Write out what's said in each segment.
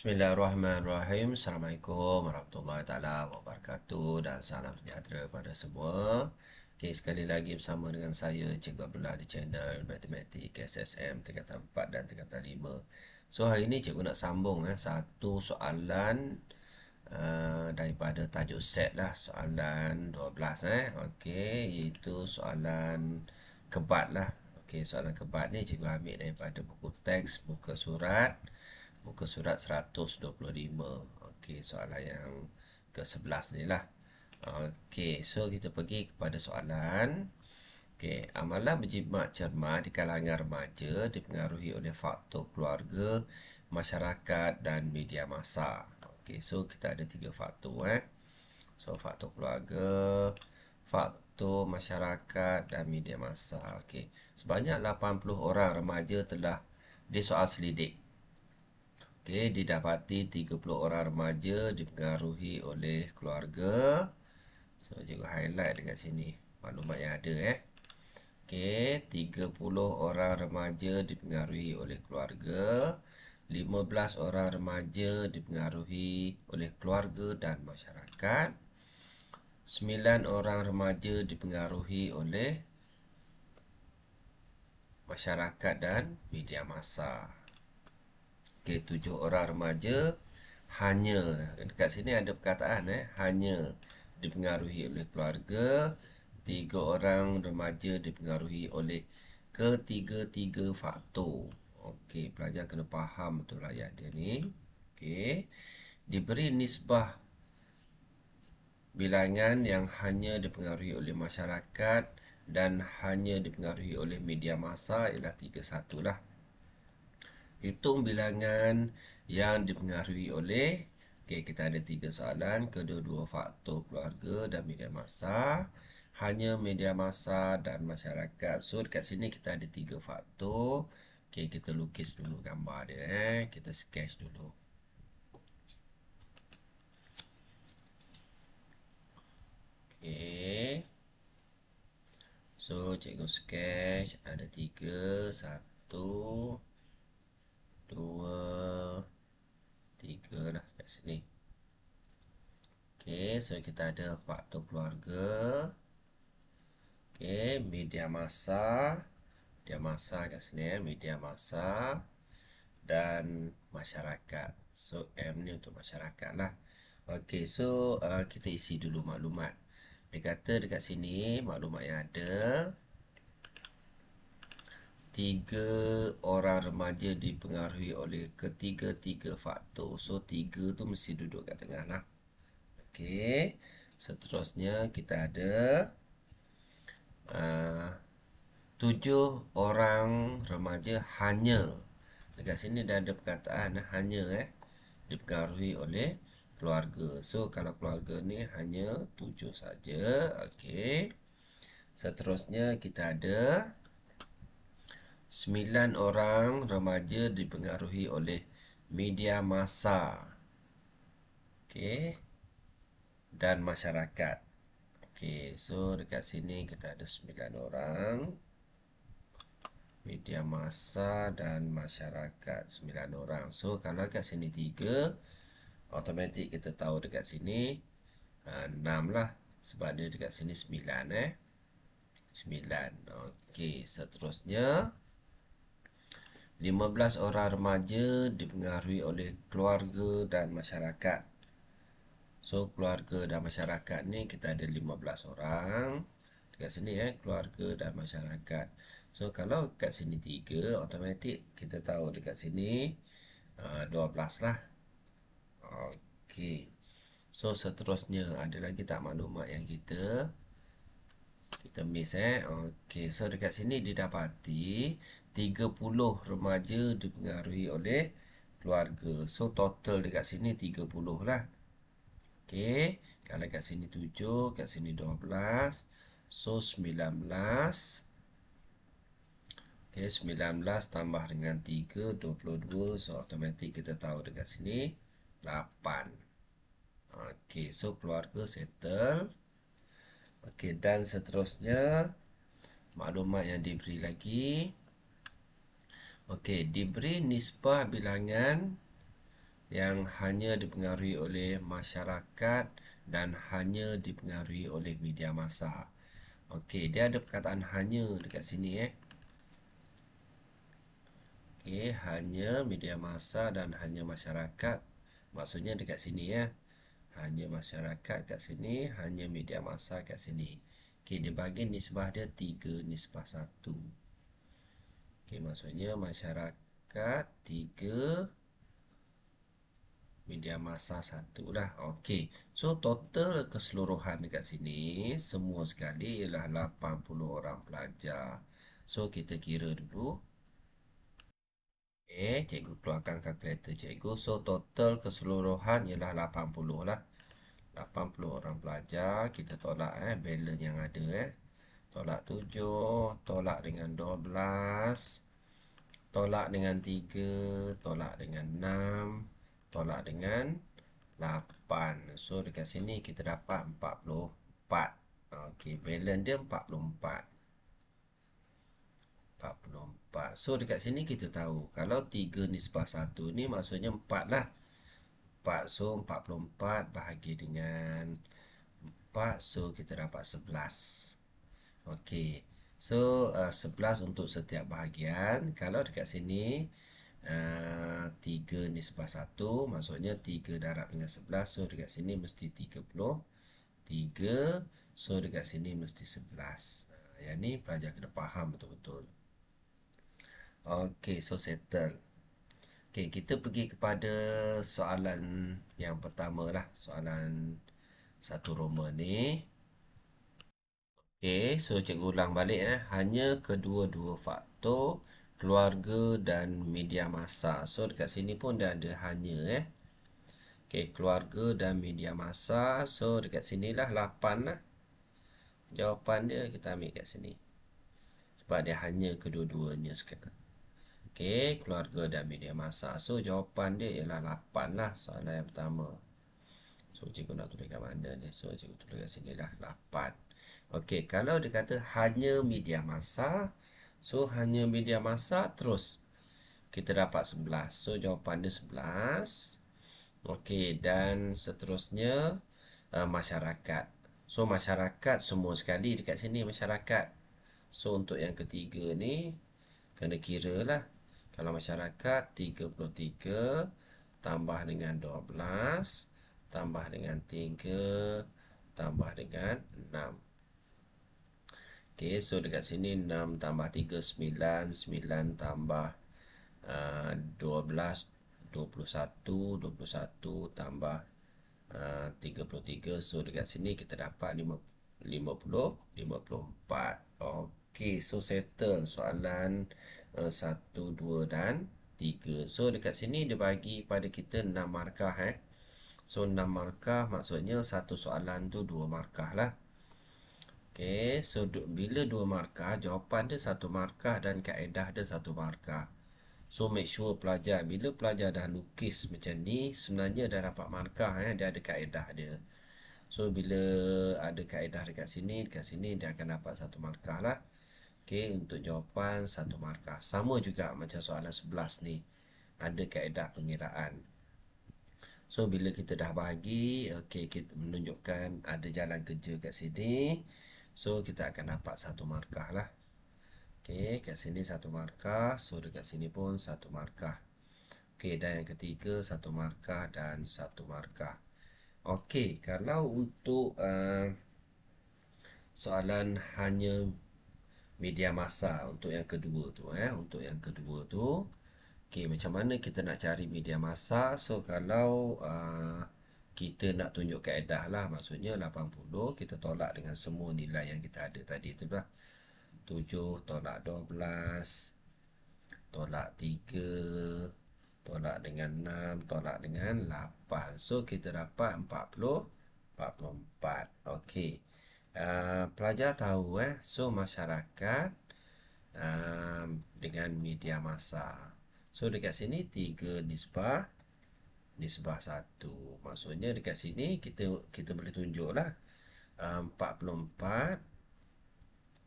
Bismillahirrahmanirrahim. Assalamualaikum warahmatullahi taala wabarakatuh dan salam sejahtera kepada semua. Okay, sekali lagi bersama dengan saya Cikgu Abdullah di channel Matematik SSM tingkatan 4 dan tingkatan 5. So hari ini cikgu nak sambung eh satu soalan uh, daripada tajuk set lah soalan 12 eh. Okey, iaitu soalan kebat lah. Okey, soalan kebat ni cikgu ambil daripada buku teks buku surat. Muka surat 125 Okey soalan yang ke sebelas ni lah Okey so kita pergi kepada soalan Okey amalan berjimat cermat di kalangan remaja Dipengaruhi oleh faktor keluarga, masyarakat dan media masa Okey so kita ada tiga faktor eh So faktor keluarga, faktor masyarakat dan media masa Okey sebanyak 80 orang remaja telah disoal selidik Okey, didapati 30 orang remaja dipengaruhi oleh keluarga. So, cikgu highlight dekat sini maklumat yang ada eh. Okey, 30 orang remaja dipengaruhi oleh keluarga. 15 orang remaja dipengaruhi oleh keluarga dan masyarakat. 9 orang remaja dipengaruhi oleh masyarakat dan media masa okay, tujuh orang remaja hanya dekat sini ada perkataan eh hanya dipengaruhi oleh keluarga tiga orang remaja dipengaruhi oleh ketiga-tiga faktor okey pelajar kena faham betul lah ayat dia ni okey diberi nisbah bilangan yang hanya dipengaruhi oleh masyarakat dan hanya dipengaruhi oleh media masa ialah tiga satulah hitung bilangan yang dipengaruhi oleh okay, kita ada tiga soalan kedua-dua faktor keluarga dan media masa hanya media masa dan masyarakat so dekat sini kita ada tiga faktor okay, kita lukis dulu gambar dia eh. kita sketch dulu Okay. So, cikgu sketch ada tiga, satu, dua, tiga lah kat sini. Okay, so kita ada faktor keluarga. Okay, media masa. Media masa kat sini ya, media masa. Dan masyarakat. So, M ni untuk masyarakat lah. Okay, so uh, kita isi dulu maklumat. Dia kata dekat sini maklumat yang ada tiga orang remaja dipengaruhi oleh ketiga-tiga faktor. So tiga tu mesti duduk kat tengah lah. Okey. Seterusnya kita ada uh, tujuh orang remaja hanya. Dekat sini dah ada perkataan eh, hanya eh dipengaruhi oleh keluarga. So kalau keluarga ni hanya tujuh saja. Okey. Seterusnya kita ada Sembilan orang remaja dipengaruhi oleh media masa okay. dan masyarakat. Okay, so dekat sini kita ada sembilan orang media masa dan masyarakat sembilan orang. So kalau dekat sini tiga, automatik kita tahu dekat sini ha, enam uh, lah sebab dia dekat sini sembilan eh. Sembilan. Okay, seterusnya. So, 15 orang remaja dipengaruhi oleh keluarga dan masyarakat. So keluarga dan masyarakat ni kita ada 15 orang dekat sini eh keluarga dan masyarakat. So kalau kat sini 3 automatik kita tahu dekat sini uh, ah, 12 lah. Okey. So seterusnya ada lagi tak maklumat yang kita kita miss eh. Okey, so dekat sini didapati 30 remaja dipengaruhi oleh keluarga. So total dekat sini 30 lah. Okey, kalau dekat sini 7, kat sini 12, so 19. Okey, 19 tambah dengan 3 22, so automatik kita tahu dekat sini 8. Okey, so keluarga settle. Okey, dan seterusnya maklumat yang diberi lagi Okey, diberi nisbah bilangan yang hanya dipengaruhi oleh masyarakat dan hanya dipengaruhi oleh media masa. Okey, dia ada perkataan hanya dekat sini eh. Okey, hanya media masa dan hanya masyarakat. Maksudnya dekat sini ya. Hanya masyarakat kat sini, hanya media masa kat sini. Okey, dia bagi nisbah dia 3 nisbah 1. Okey, maksudnya masyarakat tiga media masa satu lah. Okey. So total keseluruhan dekat sini semua sekali ialah 80 orang pelajar. So kita kira dulu. Okey, cikgu keluarkan kalkulator cikgu. So total keseluruhan ialah 80 lah. 80 orang pelajar kita tolak eh balance yang ada eh. Tolak 7 Tolak dengan 12 Tolak dengan 3 Tolak dengan 6 Tolak dengan 8 So dekat sini kita dapat 44 Okey, balance dia 44 44 So dekat sini kita tahu Kalau 3 nisbah 1 ni maksudnya 4 lah 4 So 44 bahagi dengan 4 So kita dapat 11 11 Okey. So uh, 11 untuk setiap bahagian. Kalau dekat sini uh, 3 ni sebelah 1, maksudnya 3 darab dengan 11. So dekat sini mesti 30. 3. So dekat sini mesti 11. Uh, yang ni pelajar kena faham betul-betul. Okey, so settle. Okey, kita pergi kepada soalan yang pertama lah. Soalan satu Roma ni. Okey. Okay, so cikgu ulang balik eh. Hanya kedua-dua faktor keluarga dan media masa. So dekat sini pun dia ada hanya eh. Okay, keluarga dan media masa. So dekat sinilah 8 lah. Eh. Jawapan dia kita ambil kat sini. Sebab dia hanya kedua-duanya sekarang. Okay, keluarga dan media masa. So jawapan dia ialah 8 lah soalan yang pertama. So cikgu nak tulis kat mana ni? So cikgu tulis kat sinilah 8. Okey, kalau dia kata hanya media masa, so hanya media masa terus kita dapat 11. So jawapan dia 11. Okey, dan seterusnya uh, masyarakat. So masyarakat semua sekali dekat sini masyarakat. So untuk yang ketiga ni kena kira lah. Kalau masyarakat 33 tambah dengan 12 tambah dengan 3 tambah dengan 6. Ok, so dekat sini 6 tambah 3, 9 9 tambah uh, 12 21, 21 tambah uh, 33 So dekat sini kita dapat 50, 54 Ok, so settle soalan uh, 1, 2 dan 3 So dekat sini dia bagi pada kita 6 markah eh So 6 markah maksudnya satu soalan tu 2 markah lah Okey, so du bila dua markah, jawapan dia satu markah dan kaedah dia satu markah. So make sure pelajar bila pelajar dah lukis macam ni, sebenarnya dah dapat markah eh, dia ada kaedah dia. So bila ada kaedah dekat sini, dekat sini dia akan dapat satu markah lah. Okey, untuk jawapan satu markah. Sama juga macam soalan 11 ni. Ada kaedah pengiraan. So bila kita dah bahagi, okey kita menunjukkan ada jalan kerja kat sini. So kita akan dapat satu markah lah Okay, kat sini satu markah So dekat sini pun satu markah Okay, dan yang ketiga satu markah dan satu markah Okay, kalau untuk uh, soalan hanya media masa untuk yang kedua tu eh untuk yang kedua tu okey macam mana kita nak cari media masa so kalau uh, kita nak tunjuk kaedah lah maksudnya 80 kita tolak dengan semua nilai yang kita ada tadi tu lah 7 tolak 12 tolak 3 tolak dengan 6 tolak dengan 8 so kita dapat 40 44 ok uh, pelajar tahu eh so masyarakat uh, dengan media masa so dekat sini 3 nisbah nisbah 1 Maksudnya dekat sini kita kita boleh tunjuklah uh, 44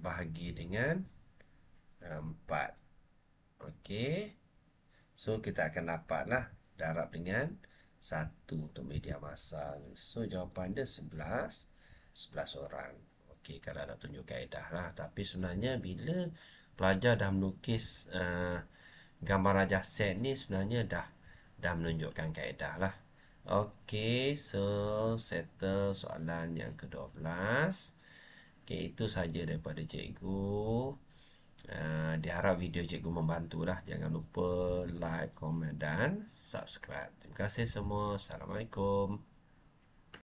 bahagi dengan uh, 4 Okey So kita akan dapatlah darab dengan 1 untuk media masal So jawapan dia 11 11 orang Okey kalau nak tunjuk kaedah lah Tapi sebenarnya bila pelajar dah melukis uh, gambar Raja Set ni sebenarnya dah dah menunjukkan kaedah lah. Okey, so settle soalan yang ke-12. Okey, itu saja daripada cikgu. Uh, diharap video cikgu membantulah. Jangan lupa like, komen dan subscribe. Terima kasih semua. Assalamualaikum.